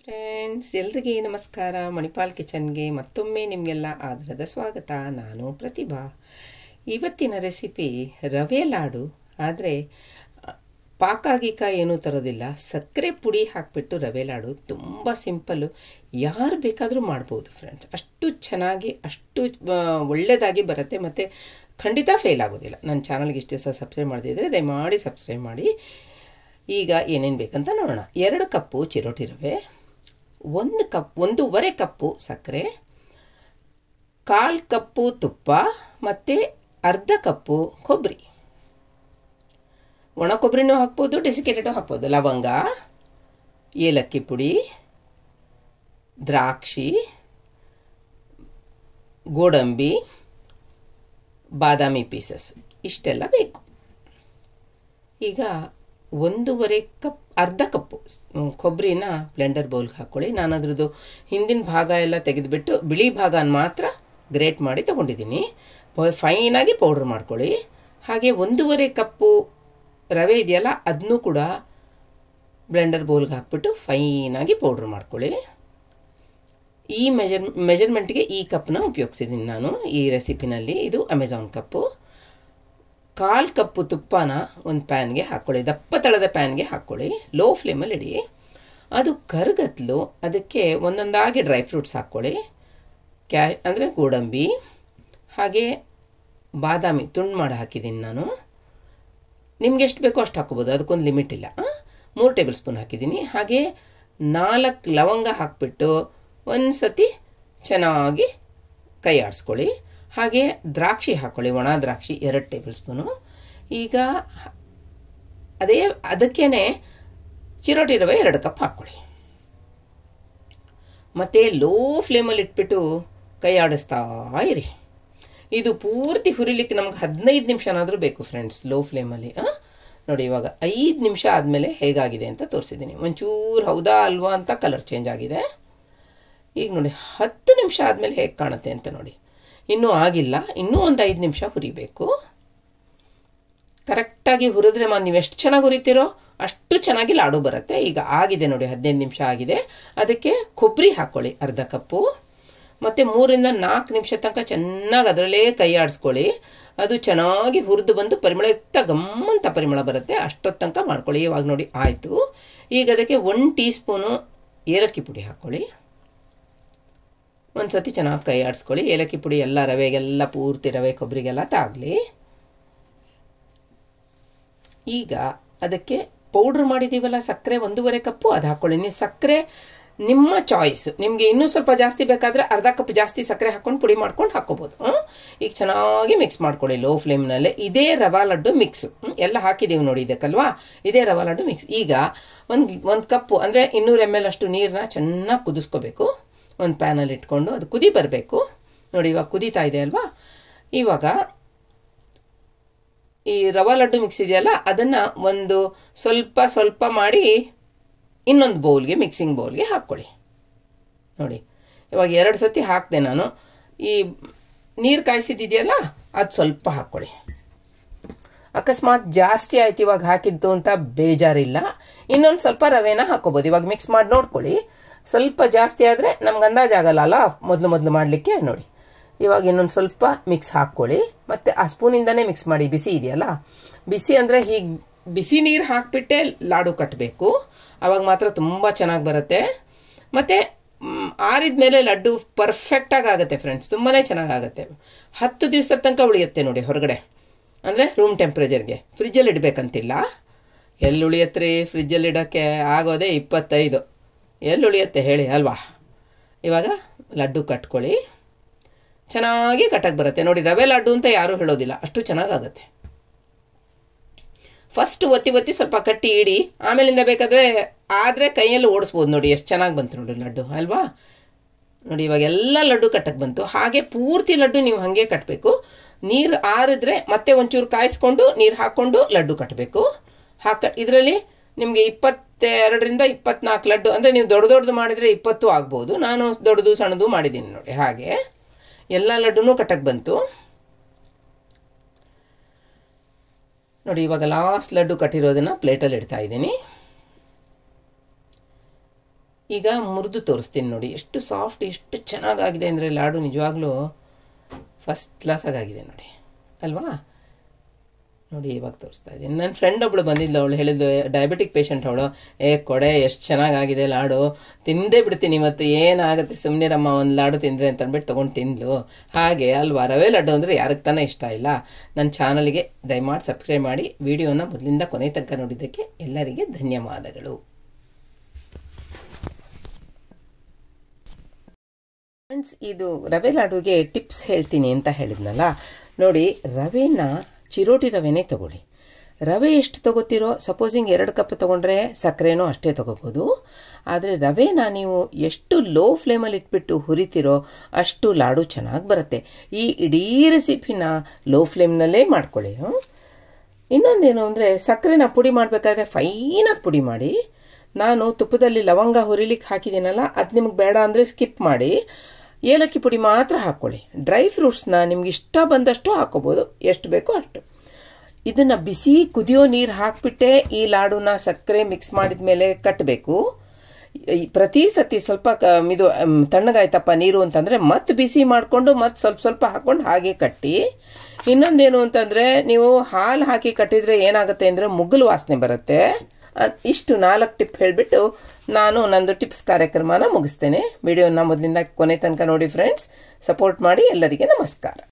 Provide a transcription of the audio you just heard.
friends ಎಲ್ರಿಗೆ ನಮಸ್ಕಾರ ಮಣಿಪಾಲ್ ಕಿಚನ್ಗೆ ಮತ್ತೊಮ್ಮೆ ನಿಮಗೆಲ್ಲ ಆದರದ ಸ್ವಾಗತ ನಾನು ಪ್ರತಿಭಾ ಇವತ್ತಿನ ರೆಸಿಪಿ ರವೆ ಲಾಡು ಆದರೆ ಪಾಕ ಗೀಕ ಏನೂ ತರೋದಿಲ್ಲ ಸಕ್ಕರೆ ಪುಡಿ ಹಾಕಿಬಿಟ್ಟು ರವೆ ಲಾಡು ತುಂಬ ಸಿಂಪಲ್ಲು ಯಾರು ಬೇಕಾದರೂ ಮಾಡ್ಬೋದು ಫ್ರೆಂಡ್ಸ್ ಅಷ್ಟು ಚೆನ್ನಾಗಿ ಅಷ್ಟು ಒಳ್ಳೆಯದಾಗಿ ಬರುತ್ತೆ ಮತ್ತು ಖಂಡಿತ ಫೇಲ್ ಆಗೋದಿಲ್ಲ ನನ್ನ ಚಾನಲ್ಗೆ ಇಷ್ಟು ದಿವಸ ಸಬ್ಸ್ಕ್ರೈಬ್ ಮಾಡಿದರೆ ದಯಮಾಡಿ ಸಬ್ಸ್ಕ್ರೈಬ್ ಮಾಡಿ ಈಗ ಏನೇನು ಬೇಕಂತ ನೋಡೋಣ ಎರಡು ಕಪ್ಪು ಚಿರೋಟಿ ರವೆ ಒಂದು ಕಪ್ ಒಂದೂವರೆ ಕಪ್ಪು ಸಕ್ಕರೆ ಕಾಲು ಕಪ್ಪು ತುಪ್ಪ ಮತ್ತು ಅರ್ಧ ಕಪ್ಪು ಕೊಬ್ಬರಿ ಒಣ ಕೊಬ್ಬರಿನೂ ಹಾಕ್ಬೋದು ಡೆಸಿಕೇಟೆಡೂ ಹಾಕ್ಬೋದು ಲವಂಗ ಏಲಕ್ಕಿ ಪುಡಿ ದ್ರಾಕ್ಷಿ ಗೋಡಂಬಿ ಬಾದಾಮಿ ಪೀಸಸ್ ಇಷ್ಟೆಲ್ಲ ಬೇಕು ಈಗ ಒಂದೂವರೆ ಕಪ್ ಅರ್ಧ ಕಪ್ಪು ಕೊಬ್ಬರಿನ ಬ್ಲೆಂಡರ್ ಬೌಲ್ಗೆ ಹಾಕ್ಕೊಳ್ಳಿ ನಾನು ಅದ್ರದ್ದು ಹಿಂದಿನ ಭಾಗ ಎಲ್ಲ ತೆಗೆದುಬಿಟ್ಟು ಬಿಳಿ ಭಾಗ ಮಾತ್ರ ಗ್ರೇಟ್ ಮಾಡಿ ತೊಗೊಂಡಿದ್ದೀನಿ ಫೈನಾಗಿ ಪೌಡ್ರ್ ಮಾಡ್ಕೊಳ್ಳಿ ಹಾಗೆ ಒಂದೂವರೆ ಕಪ್ಪು ರವೆ ಇದೆಯಲ್ಲ ಅದನ್ನೂ ಕೂಡ ಬ್ಲೆಂಡರ್ ಬೌಲ್ಗೆ ಹಾಕ್ಬಿಟ್ಟು ಫೈನಾಗಿ ಪೌಡ್ರ್ ಮಾಡ್ಕೊಳ್ಳಿ ಈ ಮೆಜರ್ ಮೆಜರ್ಮೆಂಟ್ಗೆ ಈ ಕಪ್ನ ಉಪಯೋಗಿಸಿದ್ದೀನಿ ನಾನು ಈ ರೆಸಿಪಿನಲ್ಲಿ ಇದು ಅಮೆಝಾನ್ ಕಪ್ಪು ಕಾಲು ಕಪ್ಪು ತುಪ್ಪನ ಒಂದು ಪ್ಯಾನ್ಗೆ ಹಾಕ್ಕೊಳ್ಳಿ ದಪ್ಪ ತಳದ ಪ್ಯಾನ್ಗೆ ಹಾಕ್ಕೊಳ್ಳಿ ಲೋ ಫ್ಲೇಮಲ್ಲಿ ಇಡಿ ಅದು ಕರಗತ್ಲು ಅದಕ್ಕೆ ಒಂದೊಂದಾಗಿ ಡ್ರೈ ಫ್ರೂಟ್ಸ್ ಹಾಕ್ಕೊಳ್ಳಿ ಕ್ಯಾ ಅಂದರೆ ಗೋಡಂಬಿ ಹಾಗೆ ಬಾದಾಮಿ ತುಂಡು ಮಾಡಿ ಹಾಕಿದ್ದೀನಿ ನಾನು ನಿಮ್ಗೆ ಎಷ್ಟು ಬೇಕೋ ಅಷ್ಟು ಹಾಕ್ಕೋಬೋದು ಅದಕ್ಕೊಂದು ಲಿಮಿಟ್ ಇಲ್ಲ ಮೂರು ಟೇಬಲ್ ಸ್ಪೂನ್ ಹಾಕಿದ್ದೀನಿ ಹಾಗೆ ನಾಲ್ಕು ಲವಂಗ ಹಾಕಿಬಿಟ್ಟು ಒಂದು ಸತಿ ಚೆನ್ನಾಗಿ ಕೈ ಆಡಿಸ್ಕೊಳ್ಳಿ ಹಾಗೆ ದ್ರಾಕ್ಷಿ ಹಾಕ್ಕೊಳ್ಳಿ ಒಣ ದ್ರಾಕ್ಷಿ ಎರಡು ಟೇಬಲ್ ಸ್ಪೂನು ಈಗ ಅದೇ ಅದಕ್ಕೇ ಚಿರೋಟಿ ರವೆ ಎರಡು ಕಪ್ ಹಾಕ್ಕೊಳ್ಳಿ ಮತ್ತು ಲೋ ಫ್ಲೇಮಲ್ಲಿ ಇಟ್ಬಿಟ್ಟು ಕೈ ಆಡಿಸ್ತಾ ಇರಿ ಇದು ಪೂರ್ತಿ ಹುರಿಲಿಕ್ಕೆ ನಮ್ಗೆ ಹದಿನೈದು ನಿಮಿಷನಾದರೂ ಬೇಕು ಫ್ರೆಂಡ್ಸ್ ಲೋ ಫ್ಲೇಮಲ್ಲಿ ನೋಡಿ ಇವಾಗ ಐದು ನಿಮಿಷ ಆದಮೇಲೆ ಹೇಗಾಗಿದೆ ಅಂತ ತೋರಿಸಿದ್ದೀನಿ ಒಂಚೂರು ಹೌದಾ ಅಲ್ವಾ ಅಂತ ಕಲರ್ ಚೇಂಜ್ ಆಗಿದೆ ಈಗ ನೋಡಿ ಹತ್ತು ನಿಮಿಷ ಆದಮೇಲೆ ಹೇಗೆ ಕಾಣುತ್ತೆ ಅಂತ ನೋಡಿ ಇನ್ನೂ ಆಗಿಲ್ಲ ಇನ್ನೂ ಒಂದು ಐದು ನಿಮಿಷ ಹುರಿಬೇಕು ಕರೆಕ್ಟಾಗಿ ಹುರಿದ್ರೆ ಮಾ ನೀವು ಎಷ್ಟು ಚೆನ್ನಾಗಿ ಹುರಿತೀರೋ ಅಷ್ಟು ಚೆನ್ನಾಗಿ ಲಾಡು ಬರುತ್ತೆ ಈಗ ಆಗಿದೆ ನೋಡಿ ಹದಿನೈದು ನಿಮಿಷ ಆಗಿದೆ ಅದಕ್ಕೆ ಕೊಬ್ಬರಿ ಹಾಕ್ಕೊಳ್ಳಿ ಅರ್ಧ ಕಪ್ಪು ಮತ್ತು ಮೂರಿಂದ ನಾಲ್ಕು ನಿಮಿಷ ತನಕ ಚೆನ್ನಾಗಿ ಅದರಲ್ಲೇ ಕೈ ಆಡಿಸ್ಕೊಳ್ಳಿ ಅದು ಚೆನ್ನಾಗಿ ಹುರಿದು ಬಂದು ಪರಿಮಳಯುಕ್ತ ಗಮ್ಮಂತ ಪರಿಮಳ ಬರುತ್ತೆ ಅಷ್ಟೊತ್ತು ತನಕ ಮಾಡ್ಕೊಳ್ಳಿ ಇವಾಗ ನೋಡಿ ಆಯಿತು ಈಗ ಅದಕ್ಕೆ ಒನ್ ಟೀ ಸ್ಪೂನು ಏಲಕ್ಕಿ ಪುಡಿ ಹಾಕ್ಕೊಳ್ಳಿ ಒಂದು ಸತಿ ಚೆನ್ನಾಗಿ ಕೈ ಆಡಿಸ್ಕೊಳ್ಳಿ ಏಲಕ್ಕಿ ಪುಡಿ ಎಲ್ಲ ರವೆಗೆಲ್ಲ ಪೂರ್ತಿ ರವೆ ಕೊಬ್ಬರಿಗೆಲ್ಲ ತಾಗಲಿ ಈಗ ಅದಕ್ಕೆ ಪೌಡ್ರ್ ಮಾಡಿದ್ದೀವಲ್ಲ ಸಕ್ಕರೆ ಒಂದೂವರೆ ಕಪ್ಪು ಅದು ಹಾಕ್ಕೊಳ್ಳಿ ನೀವು ಸಕ್ಕರೆ ನಿಮ್ಮ ಚಾಯ್ಸ್ ನಿಮಗೆ ಇನ್ನೂ ಸ್ವಲ್ಪ ಜಾಸ್ತಿ ಬೇಕಾದರೆ ಅರ್ಧ ಕಪ್ ಜಾಸ್ತಿ ಸಕ್ಕರೆ ಹಾಕ್ಕೊಂಡು ಪುಡಿ ಮಾಡ್ಕೊಂಡು ಹಾಕ್ಕೋಬೋದು ಈಗ ಚೆನ್ನಾಗಿ ಮಿಕ್ಸ್ ಮಾಡ್ಕೊಳ್ಳಿ ಲೋ ಫ್ಲೇಮ್ನಲ್ಲಿ ಇದೇ ರವಾ ಲಡ್ಡು ಮಿಕ್ಸ್ ಎಲ್ಲ ಹಾಕಿದ್ದೀವಿ ನೋಡಿ ಇದಕ್ಕಲ್ವಾ ಇದೇ ರವಾ ಲಡ್ಡು ಮಿಕ್ಸ್ ಈಗ ಒಂದು ಒಂದು ಕಪ್ಪು ಅಂದರೆ ಇನ್ನೂರು ಎಮ್ ಎಲ್ ಅಷ್ಟು ನೀರನ್ನ ಚೆನ್ನಾಗಿ ಕುದಿಸ್ಕೋಬೇಕು ಒಂದು ಪ್ಯಾನಲ್ಲಿ ಇಟ್ಕೊಂಡು ಅದು ಕುದಿ ಬರಬೇಕು ನೋಡಿ ಇವಾಗ ಕುದೀತಾ ಇದೆ ಅಲ್ವಾ ಇವಾಗ ಈ ರವಾ ಲಡ್ಡು ಮಿಕ್ಸ್ ಇದೆಯಲ್ಲ ಅದನ್ನು ಒಂದು ಸ್ವಲ್ಪ ಸ್ವಲ್ಪ ಮಾಡಿ ಇನ್ನೊಂದು ಬೌಲ್ಗೆ ಮಿಕ್ಸಿಂಗ್ ಬೌಲ್ಗೆ ಹಾಕ್ಕೊಳ್ಳಿ ನೋಡಿ ಇವಾಗ ಎರಡು ಸತಿ ಹಾಕಿದೆ ನಾನು ಈ ನೀರು ಕಾಯಿಸಿದಿದೆಯಲ್ಲ ಅದು ಸ್ವಲ್ಪ ಹಾಕ್ಕೊಳ್ಳಿ ಅಕಸ್ಮಾತ್ ಜಾಸ್ತಿ ಆಯ್ತು ಇವಾಗ ಹಾಕಿದ್ದು ಅಂತ ಬೇಜಾರಿಲ್ಲ ಇನ್ನೊಂದು ಸ್ವಲ್ಪ ರವೆನ ಹಾಕ್ಕೋಬೋದು ಇವಾಗ ಮಿಕ್ಸ್ ಮಾಡಿ ನೋಡ್ಕೊಳ್ಳಿ ಸ್ವಲ್ಪ ಜಾಸ್ತಿ ಆದರೆ ನಮ್ಗೆ ಅಂದಾಜಾಗಲ್ಲ ಅಲ್ಲ ಮೊದಲು ಮೊದಲು ಮಾಡಲಿಕ್ಕೆ ನೋಡಿ ಇವಾಗ ಇನ್ನೊಂದು ಸ್ವಲ್ಪ ಮಿಕ್ಸ್ ಹಾಕ್ಕೊಳ್ಳಿ ಮತ್ತು ಆ ಸ್ಪೂನಿಂದನೇ ಮಿಕ್ಸ್ ಮಾಡಿ ಬಿಸಿ ಇದೆಯಲ್ಲ ಬಿಸಿ ಅಂದರೆ ಹೀಗೆ ಬಿಸಿ ನೀರು ಹಾಕಿಬಿಟ್ಟೆ ಲಾಡು ಕಟ್ಟಬೇಕು ಆವಾಗ ಮಾತ್ರ ತುಂಬ ಚೆನ್ನಾಗಿ ಬರುತ್ತೆ ಮತ್ತು ಆರಿದ ಮೇಲೆ ಲಡ್ಡು ಪರ್ಫೆಕ್ಟಾಗಿ ಆಗುತ್ತೆ ಫ್ರೆಂಡ್ಸ್ ತುಂಬಾ ಚೆನ್ನಾಗಾಗುತ್ತೆ ಹತ್ತು ದಿವಸದ ತನಕ ಉಳಿಯುತ್ತೆ ನೋಡಿ ಹೊರಗಡೆ ಅಂದರೆ ರೂಮ್ ಟೆಂಪ್ರೇಚರ್ಗೆ ಫ್ರಿಜ್ಜಲ್ಲಿ ಇಡಬೇಕಂತಿಲ್ಲ ಎಲ್ಲಿ ಉಳಿಯತ್ರಿ ಫ್ರಿಜ್ಜಲ್ಲಿ ಇಡೋಕ್ಕೆ ಆಗೋದೇ ಇಪ್ಪತ್ತೈದು ಎಲ್ಲಿ ಉಳಿಯುತ್ತೆ ಹೇಳಿ ಅಲ್ವಾ ಇವಾಗ ಲಡ್ಡು ಕಟ್ಕೊಳ್ಳಿ ಚೆನ್ನಾಗಿ ಕಟ್ಟಕ್ಕೆ ಬರುತ್ತೆ ನೋಡಿ ರವೆ ಲಡ್ಡು ಅಂತ ಯಾರೂ ಹೇಳೋದಿಲ್ಲ ಅಷ್ಟು ಚೆನ್ನಾಗಾಗತ್ತೆ ಫಸ್ಟ್ ಒತ್ತಿ ಒತ್ತಿ ಸ್ವಲ್ಪ ಕಟ್ಟಿ ಇಡಿ ಆಮೇಲಿಂದ ಬೇಕಾದರೆ ಆದರೆ ಕೈಯಲ್ಲಿ ಓಡಿಸ್ಬೋದು ನೋಡಿ ಎಷ್ಟು ಚೆನ್ನಾಗಿ ಬಂತು ನೋಡಿ ಲಡ್ಡು ಅಲ್ವಾ ನೋಡಿ ಇವಾಗ ಎಲ್ಲ ಲಡ್ಡು ಕಟ್ಟಕ್ಕೆ ಬಂತು ಹಾಗೆ ಪೂರ್ತಿ ಲಡ್ಡು ನೀವು ಹಾಗೆ ಕಟ್ಟಬೇಕು ನೀರು ಆರಿದ್ರೆ ಮತ್ತೆ ಒಂಚೂರು ಕಾಯಿಸ್ಕೊಂಡು ನೀರು ಹಾಕ್ಕೊಂಡು ಲಡ್ಡು ಕಟ್ಟಬೇಕು ಹಾಕ ಇದರಲ್ಲಿ ನಿಮಗೆ ಇಪ್ಪತ್ತೆರಡರಿಂದ ಇಪ್ಪತ್ನಾಲ್ಕು ಲಡ್ಡು ಅಂದರೆ ನೀವು ದೊಡ್ಡ ದೊಡ್ಡದು ಮಾಡಿದರೆ ಇಪ್ಪತ್ತು ಆಗ್ಬೋದು ನಾನು ದೊಡ್ಡದು ಸಣ್ಣದು ಮಾಡಿದ್ದೀನಿ ನೋಡಿ ಹಾಗೆ ಎಲ್ಲ ಲಡ್ಡುನೂ ಕಟ್ಟಕ್ಕೆ ಬಂತು ನೋಡಿ ಇವಾಗ ಲಾಸ್ಟ್ ಲಡ್ಡು ಕಟ್ಟಿರೋದನ್ನು ಪ್ಲೇಟಲ್ಲಿ ಇಡ್ತಾ ಇದ್ದೀನಿ ಈಗ ಮುರಿದು ತೋರಿಸ್ತೀನಿ ನೋಡಿ ಎಷ್ಟು ಸಾಫ್ಟ್ ಎಷ್ಟು ಚೆನ್ನಾಗಾಗಿದೆ ಅಂದರೆ ಲಾಡು ನಿಜವಾಗ್ಲೂ ಫಸ್ಟ್ ಕ್ಲಾಸಾಗಾಗಿದೆ ನೋಡಿ ಅಲ್ವಾ ನೋಡಿ ಇವಾಗ ತೋರಿಸ್ತಾ ಇದ್ದೀನಿ ನನ್ನ ಫ್ರೆಂಡ್ ಒಬ್ಳು ಬಂದಿದ್ಲು ಅವಳು ಹೇಳಿದ್ಲು ಡಯಾಬಿಟಿಕ್ ಪೇಷಂಟ್ ಅವಳು ಏ ಕೊಡೆ ಎಷ್ಟು ಚೆನ್ನಾಗಾಗಿದೆ ಲಾಡು ತಿಂದೇ ಬಿಡ್ತೀನಿ ಇವತ್ತು ಏನಾಗುತ್ತೆ ಸುಮ್ಮನಿರಮ್ಮ ಒಂದು ಲಾಡು ತಿಂದರೆ ಅಂತ ಅಂದ್ಬಿಟ್ಟು ತೊಗೊಂಡು ತಿಂದ್ಲು ಹಾಗೆ ಅಲ್ವಾ ರವೆ ಲಡ್ಡು ಅಂದರೆ ಯಾರಿಗೆ ತಾನೇ ಇಷ್ಟ ಇಲ್ಲ ನನ್ನ ಚಾನಲ್ಗೆ ದಯಮಾಡಿ ಸಬ್ಸ್ಕ್ರೈಬ್ ಮಾಡಿ ವಿಡಿಯೋನ ಮೊದಲಿಂದ ಕೊನೆ ತನಕ ನೋಡಿದ್ದಕ್ಕೆ ಎಲ್ಲರಿಗೆ ಧನ್ಯವಾದಗಳು ಫ್ರೆಂಡ್ಸ್ ಇದು ರವೆ ಲಾಡುಗೆ ಟಿಪ್ಸ್ ಹೇಳ್ತೀನಿ ಅಂತ ಹೇಳಿದ್ನಲ್ಲ ನೋಡಿ ರವೆನ ಚಿರೋಟಿ ರವೆನೇ ತಗೊಳ್ಳಿ ರವೆ ಎಷ್ಟು ತಗೋತೀರೋ ಸಪೋಸಿಂಗ್ ಎರಡು ಕಪ್ ತೊಗೊಂಡ್ರೆ ಸಕ್ಕರೆನೂ ಅಷ್ಟೇ ತೊಗೋಬೋದು ಆದರೆ ರವೆನ ನೀವು ಎಷ್ಟು ಲೋ ಫ್ಲೇಮಲ್ಲಿ ಇಟ್ಬಿಟ್ಟು ಹುರಿತೀರೋ ಅಷ್ಟು ಲಾಡು ಚೆನ್ನಾಗಿ ಬರುತ್ತೆ ಈ ಇಡೀ ರೆಸಿಪಿನ ಲೋ ಫ್ಲೇಮ್ನಲ್ಲೇ ಮಾಡ್ಕೊಳ್ಳಿ ಇನ್ನೊಂದೇನು ಅಂದರೆ ಸಕ್ಕರೆನ ಪುಡಿ ಮಾಡಬೇಕಾದ್ರೆ ಫೈನಾಗಿ ಪುಡಿ ಮಾಡಿ ನಾನು ತುಪ್ಪದಲ್ಲಿ ಲವಂಗ ಹುರಿಲಿಕ್ಕೆ ಹಾಕಿದ್ದೀನಲ್ಲ ಅದು ನಿಮಗೆ ಬೇಡ ಅಂದರೆ ಸ್ಕಿಪ್ ಮಾಡಿ ಏಲಕ್ಕಿ ಪುಡಿ ಮಾತ್ರ ಹಾಕ್ಕೊಳ್ಳಿ ಡ್ರೈ ಫ್ರೂಟ್ಸ್ನ ನಿಮ್ಗೆ ಇಷ್ಟ ಬಂದಷ್ಟು ಹಾಕೋಬೋದು ಎಷ್ಟು ಬೇಕೋ ಅಷ್ಟು ಇದನ್ನು ಬಿಸಿ ಕುದಿಯೋ ನೀರು ಹಾಕಿಬಿಟ್ಟೆ ಈ ಲಾಡುನ ಸಕ್ಕರೆ ಮಿಕ್ಸ್ ಮಾಡಿದ ಮೇಲೆ ಕಟ್ಟಬೇಕು ಪ್ರತಿ ಸತಿ ಸ್ವಲ್ಪ ಕ ಇದು ತಣ್ಣಗಾಯ್ತಪ್ಪ ನೀರು ಅಂತಂದರೆ ಮತ್ತೆ ಬಿಸಿ ಮಾಡಿಕೊಂಡು ಮತ್ತೆ ಸ್ವಲ್ಪ ಸ್ವಲ್ಪ ಹಾಕ್ಕೊಂಡು ಹಾಗೆ ಕಟ್ಟಿ ಇನ್ನೊಂದೇನು ಅಂತಂದರೆ ನೀವು ಹಾಲು ಹಾಕಿ ಕಟ್ಟಿದರೆ ಏನಾಗುತ್ತೆ ಅಂದರೆ ಮುಗ್ಗಲು ವಾಸನೆ ಬರುತ್ತೆ ಇಷ್ಟು ನಾಲ್ಕು ಟಿಪ್ ಹೇಳಿಬಿಟ್ಟು ನಾನು ನಂದು ಟಿಪ್ಸ್ ಕಾರ್ಯಕ್ರಮನ ಮುಗಿಸ್ತೇನೆ ವಿಡಿಯೋನ ಮೊದಲಿಂದ ಕೊನೆ ತನಕ ನೋಡಿ ಫ್ರೆಂಡ್ಸ್ ಸಪೋರ್ಟ್ ಮಾಡಿ ಎಲ್ಲರಿಗೆ ನಮಸ್ಕಾರ